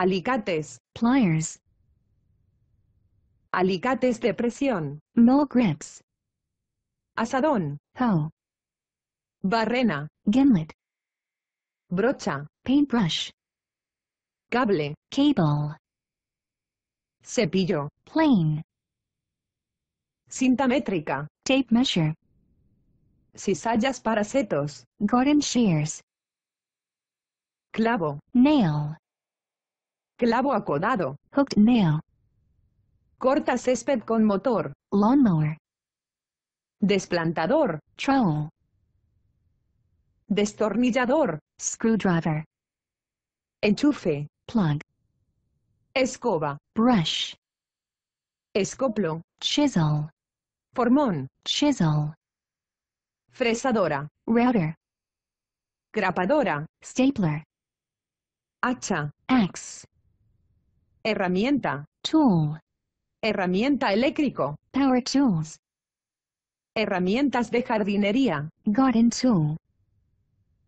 Alicates. Pliers. Alicates de presión. Mole grips. Asadón. Hoe. Barrena. Gimlet. Brocha. Paintbrush. Cable. Cable. Cepillo. Plane. Cinta métrica. Tape measure. Cizallas para setos. Garden shears. Clavo. Nail clavo acodado, hooked nail, corta césped con motor, lawnmower, desplantador, trowel, destornillador, screwdriver, enchufe, plug, escoba, brush, escoplo, chisel, formón, chisel, fresadora, router, grapadora, stapler, hacha, axe, Herramienta. Tool. Herramienta eléctrico. Power tools. Herramientas de jardinería. Garden tool.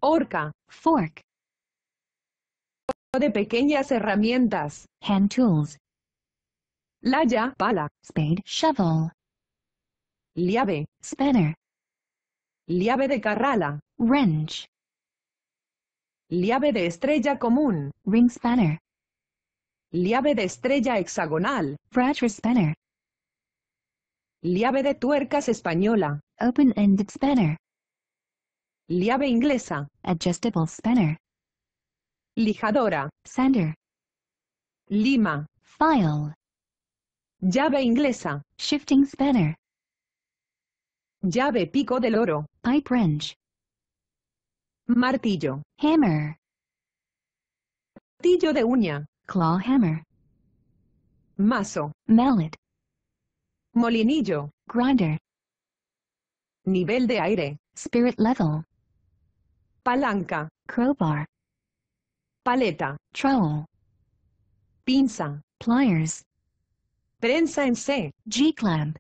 Orca. Fork. De pequeñas herramientas. Hand tools. Laya, pala. Spade, shovel. Liave. Spanner. llave de carrala. Wrench. llave de estrella común. Ring spanner. Llave de estrella hexagonal. Fracture Spanner. Llave de tuercas española. Open-ended Spanner. Llave inglesa. Adjustable Spanner. Lijadora. Sander. Lima. File. Llave inglesa. Shifting Spanner. Llave pico del oro. Pipe wrench. Martillo. Hammer. Martillo de uña. claw hammer mazo mallet molinillo grinder nivel de aire spirit level palanca crowbar paleta trowel pinza pliers prensa en C G-clamp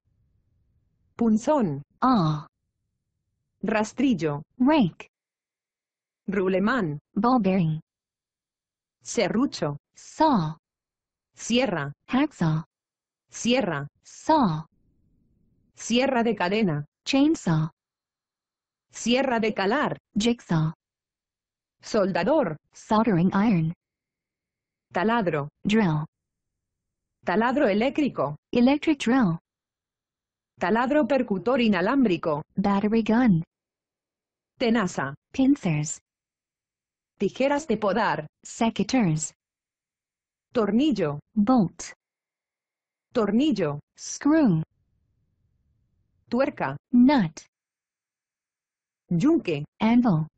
punzón ah rastrillo rake rulemán ball bearing serrucho, saw, sierra, hacksaw, sierra, saw, sierra de cadena, chainsaw, sierra de calar, jigsaw, soldador, soldering iron, taladro, drill, taladro eléctrico, electric drill, taladro percutor inalámbrico, battery gun, tenaza, pincers, tijeras de podar, secateurs, tornillo, bolt, tornillo, screw, tuerca, nut, yunque, anvil,